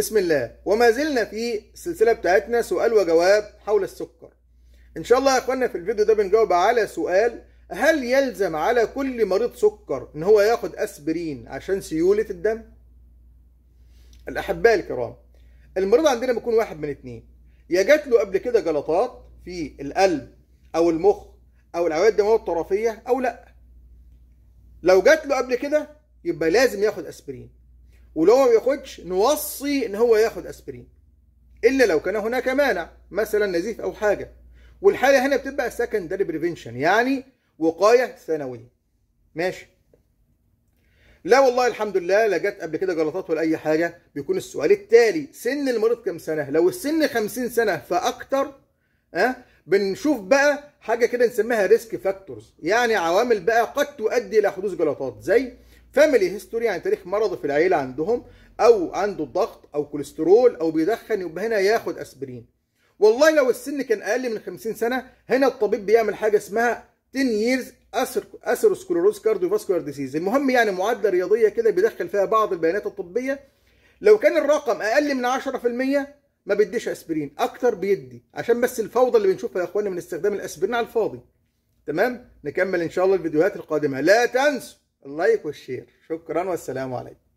بسم الله وما زلنا في السلسلة بتاعتنا سؤال وجواب حول السكر ان شاء الله يا اخوانا في الفيديو ده بنجاوب على سؤال هل يلزم على كل مريض سكر ان هو ياخد اسبرين عشان سيولة الدم الاحباء الكرام المريض عندنا بيكون واحد من اتنين يا جات له قبل كده جلطات في القلب او المخ او العوائد الدمويه الطرفيه او لا لو جات له قبل كده يبقى لازم ياخد اسبرين ولو ما بياخدش نوصي ان هو ياخد اسبرين الا لو كان هناك مانع مثلا نزيف او حاجه والحاله هنا بتبقى سكندري بريفنشن يعني وقايه ثانويه ماشي لا والله الحمد لله لا جت قبل كده جلطات ولا اي حاجه بيكون السؤال التالي سن المريض كام سنه لو السن 50 سنه فاكتر أه؟ بنشوف بقى حاجه كده نسميها ريسك فاكتورز يعني عوامل بقى قد تؤدي الى حدوث جلطات زي فاميلي هيستوري يعني تاريخ مرض في العيله عندهم او عنده ضغط او كوليسترول او بيدخن يبقى هنا ياخد اسبرين والله لو السن كان اقل من 50 سنه هنا الطبيب بيعمل حاجه اسمها 10 years اثيروسكلوروز كارديوفاسكولار ديزيز المهم يعني معادله رياضيه كده بيدخل فيها بعض البيانات الطبيه لو كان الرقم اقل من 10% ما بيديش اسبرين اكتر بيدي عشان بس الفوضى اللي بنشوفها يا اخواني من استخدام الاسبرين على الفاضي تمام نكمل ان شاء الله الفيديوهات القادمه لا تنسوا اللايك والشير شكرا والسلام عليكم